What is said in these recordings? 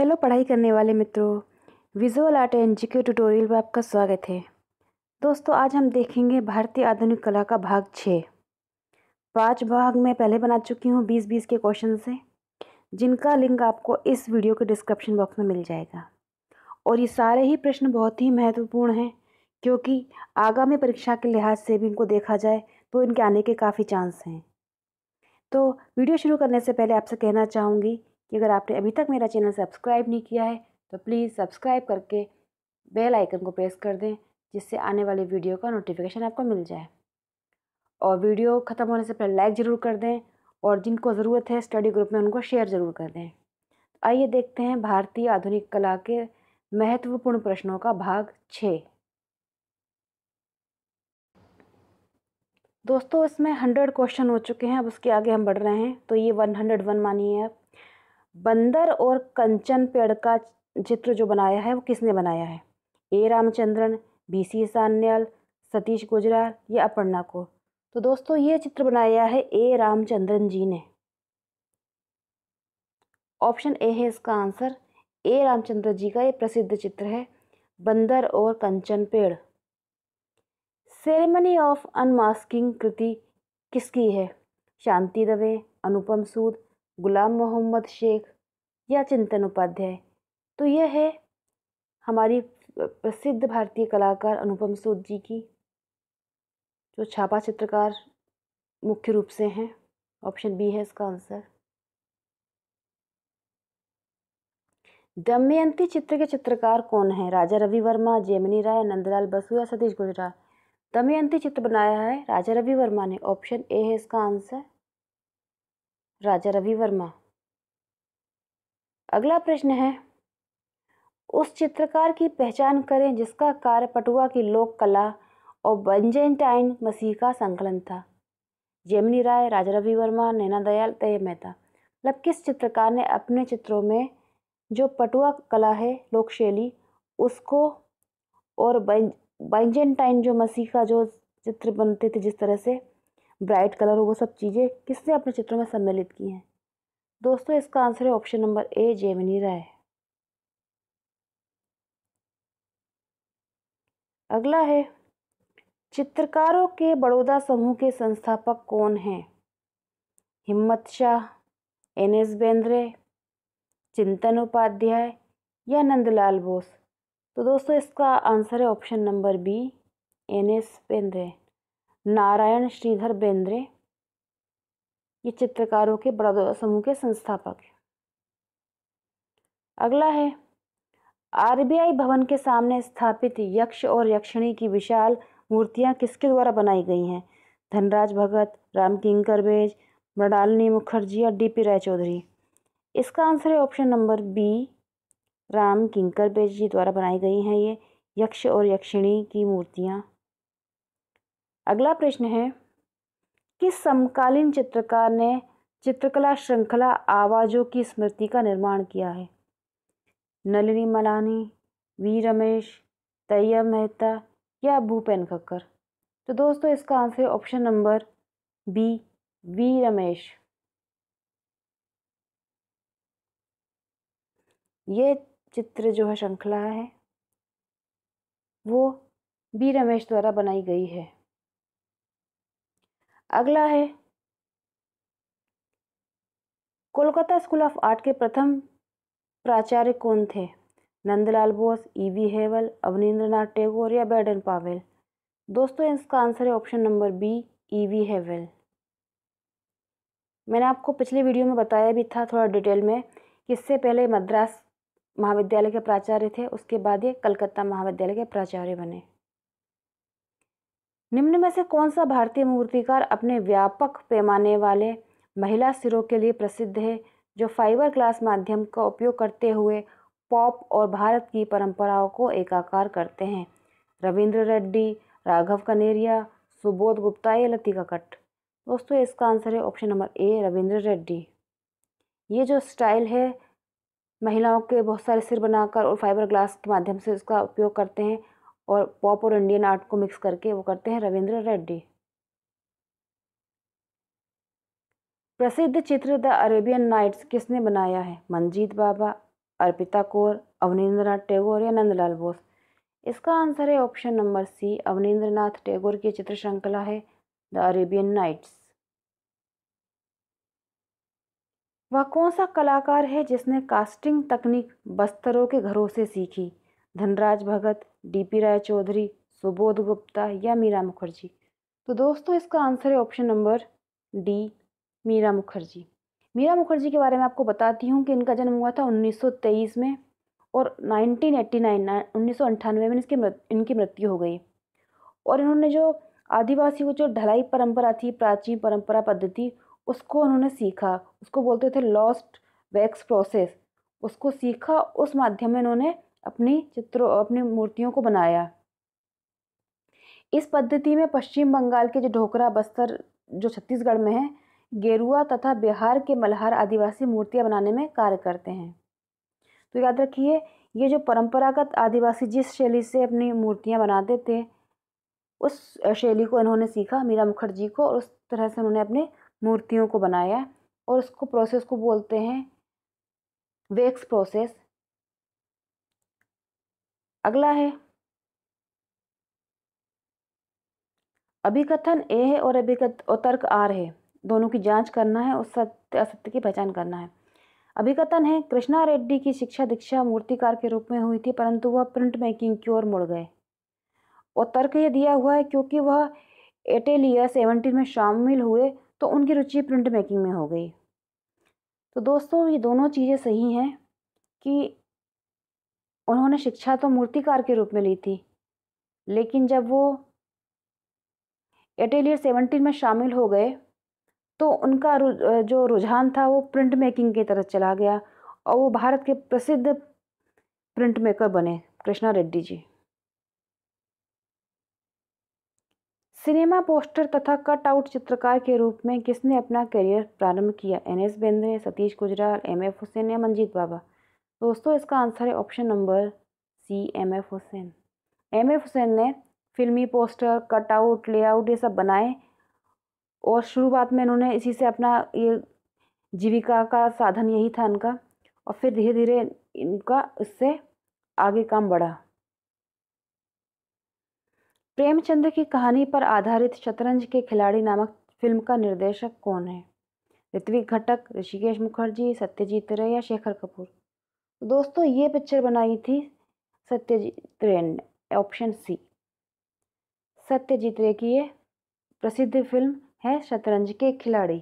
hello पढ़ाई करने वाले मित्रों विजुअल आर्ट एंड के ट्यूटोरियल में आपका स्वागत है दोस्तों आज हम देखेंगे भारतीय आधुनिक कला का भाग छः पांच तो भाग मैं पहले बना चुकी हूँ बीस बीस के क्वेश्चन से जिनका लिंक आपको इस वीडियो के डिस्क्रिप्शन बॉक्स में मिल जाएगा और ये सारे ही प्रश्न बहुत ही महत्वपूर्ण हैं क्योंकि आगामी परीक्षा के लिहाज से भी इनको देखा जाए तो इनके आने के काफ़ी चांस हैं तो वीडियो शुरू करने से पहले आपसे कहना चाहूँगी कि अगर आपने अभी तक मेरा चैनल सब्सक्राइब नहीं किया है तो प्लीज़ सब्सक्राइब करके बेल आइकन को प्रेस कर दें जिससे आने वाली वीडियो का नोटिफिकेशन आपको मिल जाए और वीडियो ख़त्म होने से पहले लाइक ज़रूर कर दें और जिनको ज़रूरत है स्टडी ग्रुप में उनको शेयर ज़रूर कर दें तो आइए देखते हैं भारतीय आधुनिक कला के महत्वपूर्ण प्रश्नों का भाग छः दोस्तों इसमें हंड्रेड क्वेश्चन हो चुके हैं अब उसके आगे हम बढ़ रहे हैं तो ये वन हंड्रेड वन मानिए आप बंदर और कंचन पेड़ का चित्र जो बनाया है वो किसने बनाया है A Ramachandran B C Sanyal Satish Gujral या अपर्णा को तो दोस्तों ये चित्र बनाया है ए रामचंद्रन जी ने ऑप्शन ए है इसका आंसर ए रामचंद्र जी का ये प्रसिद्ध चित्र है बंदर और कंचन पेड़ सेरेमनी ऑफ अनमास्किंग कृति किसकी है शांति दवे अनुपम सूद गुलाम मोहम्मद शेख या चिंतन उपाध्याय तो यह है हमारी प्रसिद्ध भारतीय कलाकार अनुपम सूद जी की जो छापा चित्रकार मुख्य रूप से हैं ऑप्शन बी है इसका आंसर दमयंती चित्र के चित्रकार कौन हैं राजा रवि वर्मा जेमिनी राय नंदलाल बसु या सतीश गुजरा दमयंती चित्र बनाया है राजा रवि वर्मा ने ऑप्शन ए है इसका आंसर राजा रवि वर्मा अगला प्रश्न है उस चित्रकार की पहचान करें जिसका कार्य पटुआ की लोक कला और बंजेंटाइन मसीह का संकलन था जेमिनी राय राजा रवि वर्मा नैना दयाल तय मेहता मतलब किस चित्रकार ने अपने चित्रों में जो पटुआ कला है लोक शैली उसको और बंजेंटाइन जो मसीह का जो चित्र बनते थे जिस तरह से ब्राइट कलर हो वो सब चीज़ें किसने अपने चित्रों में सम्मिलित की हैं दोस्तों इसका आंसर है option number A Jamini Roy अगला है चित्रकारों के बड़ौदा समूह के संस्थापक कौन हैं हिम्मत शाह एन एस बेंद्रे चिंतन उपाध्याय या नंदलाल बोस तो दोस्तों इसका आंसर है option number B N S Bendre Narayan Shridhar Bendre ये चित्रकारों के बड़ा समूह के संस्थापक हैं अगला है आरबीआई भवन के सामने स्थापित यक्ष और यक्षिणी की विशाल मूर्तियां किसके द्वारा बनाई गई हैं धनराज भगत राम किंकर बेज मृणालिनी मुखर्जी और डीपी राय चौधरी इसका आंसर है option number B Ram Kinkar Baij ji द्वारा बनाई गई हैं ये यक्ष और यक्षिणी की मूर्तियाँ अगला प्रश्न है किस समकालीन चित्रकार ने चित्रकला श्रृंखला आवाज़ों की स्मृति का निर्माण किया है नलिनी मलानी वी रमेश तैयब मेहता या भूपेन खक्कर तो दोस्तों इसका answer option number B V Ramesh ये चित्र जो है श्रृंखला है वो बी रमेश द्वारा बनाई गई है अगला है कोलकाता स्कूल ऑफ आर्ट के प्रथम प्राचार्य कौन थे Nandalal Bose E e V Havell Abanindranath Tagore या बैडन पावेल दोस्तों इसका आंसर है option number B E e V Havell मैंने आपको पिछले वीडियो में बताया भी था थोड़ा डिटेल में कि इससे पहले मद्रास महाविद्यालय के प्राचार्य थे उसके बाद ये कलकत्ता महाविद्यालय के प्राचार्य बने निम्न में से कौन सा भारतीय मूर्तिकार अपने व्यापक पैमाने वाले महिला सिरों के लिए प्रसिद्ध है जो फाइबर ग्लास माध्यम का उपयोग करते हुए पॉप और भारत की परंपराओं को एकाकार करते हैं रविंद्र रेड्डी राघव कनेरिया सुबोध गुप्ता या लतिका कट दोस्तों इसका आंसर है option number A Ravindra Reddy ये जो स्टाइल है महिलाओं के बहुत सारे सिर बनाकर और फाइबर ग्लास के माध्यम से इसका उपयोग करते हैं और पॉप और इंडियन आर्ट को मिक्स करके वो करते हैं रविंद्र रेड्डी प्रसिद्ध चित्र द अरेबियन नाइट्स किसने बनाया है मंजीत बाबा अर्पिता कौर नाथ टैगोर या नंदलाल बोस इसका आंसर है option number C Nath Tagore की चित्र श्रृंखला है द अरेबियन नाइट्स वह कौन सा कलाकार है जिसने कास्टिंग तकनीक बस्तरों के घरों से सीखी धनराज भगत डीपी राय चौधरी सुबोध गुप्ता या मीरा मुखर्जी तो दोस्तों इसका आंसर है option number D Meera Mukherjee Meera Mukherjee के बारे में आपको बताती हूँ कि इनका जन्म हुआ था 1923 में और 1989 उन्नीस में इनकी मृत इनकी मृत्यु हो गई और इन्होंने जो आदिवासी को जो ढलाई परंपरा थी प्राचीन परंपरा पद्धति उसको उन्होंने सीखा उसको बोलते थे लॉस्ट वैक्स प्रोसेस उसको सीखा उस माध्यम में इन्होंने अपनी चित्रों अपनी मूर्तियों को बनाया इस पद्धति में पश्चिम बंगाल के जो ढोकरा बस्तर जो छत्तीसगढ़ में है गेरुआ तथा बिहार के मल्हार आदिवासी मूर्तियाँ बनाने में कार्य करते हैं तो याद रखिए ये जो परंपरागत आदिवासी जिस शैली से अपनी मूर्तियाँ बनाते थे उस शैली को इन्होंने सीखा मीरा मुखर्जी को और उस तरह से उन्होंने अपने मूर्तियों को बनाया और उसको प्रोसेस को बोलते हैं वेक्स प्रोसेस अगला है अभिकथन ए है और अभिकथ और तर्क आर है दोनों की जांच करना है और सत्य असत्य की पहचान करना है अभिकथन है कृष्णा रेड्डी की शिक्षा दीक्षा मूर्तिकार के रूप में हुई थी परंतु वह प्रिंट मेकिंग की ओर मुड़ गए और तर्क यह दिया हुआ है क्योंकि वह एटेलिया सेवेंटीन में शामिल हुए तो उनकी रुचि प्रिंट मेकिंग में हो गई तो दोस्तों ये दोनों चीज़ें सही हैं कि उन्होंने शिक्षा तो मूर्तिकार के रूप में ली थी लेकिन जब वो एटेलियर सेवनटीन में शामिल हो गए तो उनका रु, जो रुझान था वो प्रिंट मेकिंग की तरफ चला गया और वो भारत के प्रसिद्ध प्रिंट मेकर बने कृष्णा रेड्डी जी सिनेमा पोस्टर तथा कट आउट चित्रकार के रूप में किसने अपना करियर प्रारंभ किया N S Bendre Satish Gujral M F Husain या मंजीत बाबा दोस्तों इसका आंसर है option number C M F Husain M F Husain ने फिल्मी पोस्टर कटआउट लेआउट ये सब बनाए और शुरुआत में इन्होंने इसी से अपना ये जीविका का साधन यही था इनका और फिर धीरे धीरे इनका इससे आगे काम बढ़ा प्रेमचंद की कहानी पर आधारित शतरंज के खिलाड़ी नामक फिल्म का निर्देशक कौन है ऋत्विक घटक ऋषिकेश मुखर्जी सत्यजीत रे या शेखर कपूर दोस्तों ये पिक्चर बनाई थी सत्यजीत रे ने ऑप्शन सी सत्यजीत रे की ये प्रसिद्ध फिल्म है शतरंज के खिलाड़ी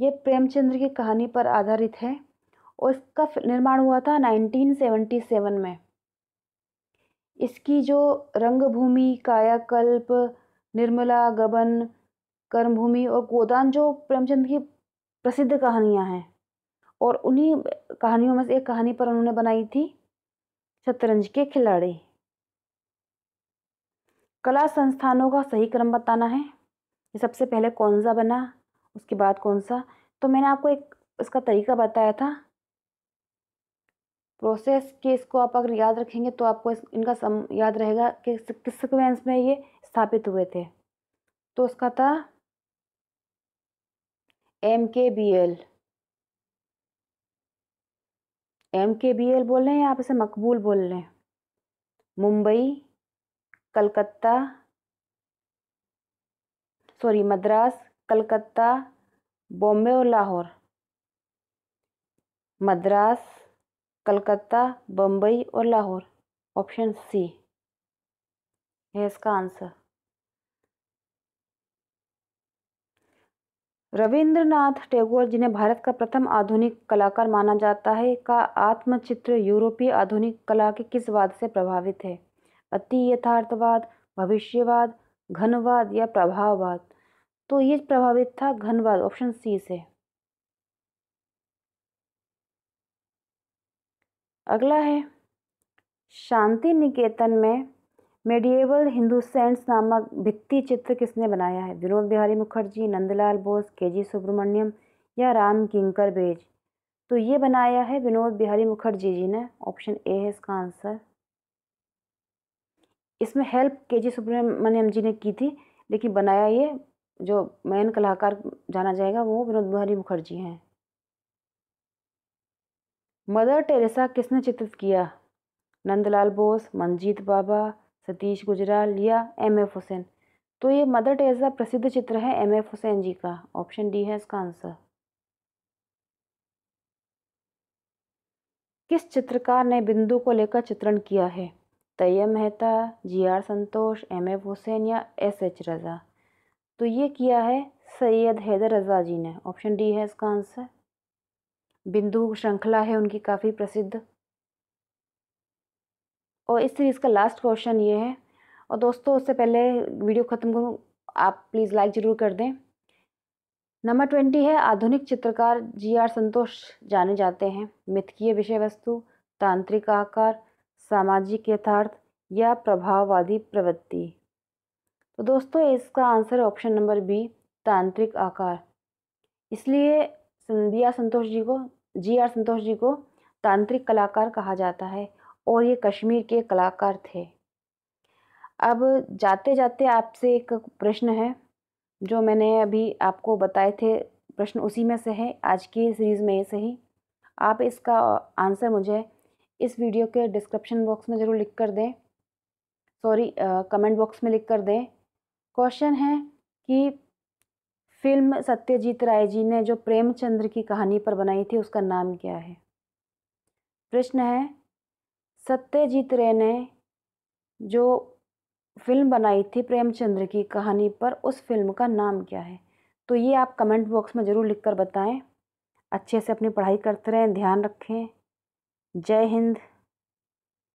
ये प्रेमचंद्र की कहानी पर आधारित है और इसका निर्माण हुआ था 1977 में इसकी जो रंगभूमि कायाकल्प निर्मला गबन कर्मभूमि और गोदान जो प्रेमचंद की प्रसिद्ध कहानियां हैं और उन्हीं कहानियों में से एक कहानी पर उन्होंने बनाई थी शतरंज के खिलाड़ी कला संस्थानों का सही क्रम बताना है सबसे पहले कौन सा बना उसके बाद कौन सा तो मैंने आपको एक इसका तरीका बताया था प्रोसेस के इसको आप अगर याद रखेंगे तो आपको इस, इनका सम याद रहेगा कि किस सिक्वेंस में ये स्थापित हुए थे तो उसका था M K B L M K B L बोल रहे हैं या आप इसे मकबूल बोल रहे हैं मुंबई कलकत्ता सॉरी मद्रास कलकत्ता बॉम्बे और लाहौर मद्रास कलकत्ता बम्बई और लाहौर ऑप्शन सी है इसका आंसर रविंद्रनाथ टैगोर जिन्हें भारत का प्रथम आधुनिक कलाकार माना जाता है का आत्मचित्र यूरोपीय आधुनिक कला के किस वाद से प्रभावित है अति यथार्थवाद भविष्यवाद घनवाद या प्रभाववाद तो ये प्रभावित था घनवाद ऑप्शन सी से अगला है शांति निकेतन में मेडिएवल हिंदू सेंट्स नामक भित्ति चित्र किसने बनाया है विनोद बिहारी मुखर्जी नंदलाल बोस के जी सुब्रमण्यम या राम किंकर बेज तो ये बनाया है विनोद बिहारी मुखर्जी जी ने ऑप्शन ए है इसका आंसर इसमें हेल्प के जी सुब्रमण्यम जी ने की थी लेकिन बनाया ये जो मेन कलाकार जाना जाएगा वो विनोद बिहारी मुखर्जी हैं मदर टेरेसा किसने चित्रित किया नंदलाल बोस मंजीत बाबा सतीश गुजराल या एम एफ हुसैन तो ये मदर टेरेसा प्रसिद्ध चित्र है एम एफ हुसैन जी का ऑप्शन डी है इसका आंसर किस चित्रकार ने बिंदु को लेकर चित्रण किया है Tyeb Mehta G R Santosh M F Husain या एस एच रज़ा तो ये किया है सैयद हैदर रज़ा जी ने ऑप्शन डी है इसका आंसर बिंदु श्रृंखला है उनकी काफ़ी प्रसिद्ध और इस सीरीज़ का लास्ट क्वेश्चन ये है और दोस्तों उससे पहले वीडियो ख़त्म करूँ आप प्लीज़ लाइक ज़रूर कर दें नंबर ट्वेंटी है आधुनिक चित्रकार जी आर संतोष जाने जाते हैं मिथकीय विषय वस्तु तांत्रिक आकार सामाजिक यथार्थ या प्रभाववादी प्रवृत्ति तो दोस्तों इसका आंसर ऑप्शन नंबर बी तांत्रिक आकार इसलिए बी आर संतोष जी को जी आर संतोष जी को तांत्रिक कलाकार कहा जाता है और ये कश्मीर के कलाकार थे अब जाते जाते आपसे एक प्रश्न है जो मैंने अभी आपको बताए थे प्रश्न उसी में से है आज की सीरीज़ में से ही आप इसका आंसर मुझे इस वीडियो के डिस्क्रिप्शन बॉक्स में ज़रूर लिख कर दें सॉरी कमेंट बॉक्स में लिख कर दें क्वेश्चन है कि फिल्म सत्यजीत राय जी ने जो प्रेमचंद्र की कहानी पर बनाई थी उसका नाम क्या है प्रश्न है सत्यजीत रे ने जो फिल्म बनाई थी प्रेमचंद्र की कहानी पर उस फिल्म का नाम क्या है तो ये आप कमेंट बॉक्स में ज़रूर लिख कर बताएँ अच्छे से अपनी पढ़ाई करते रहें ध्यान रखें जय हिंद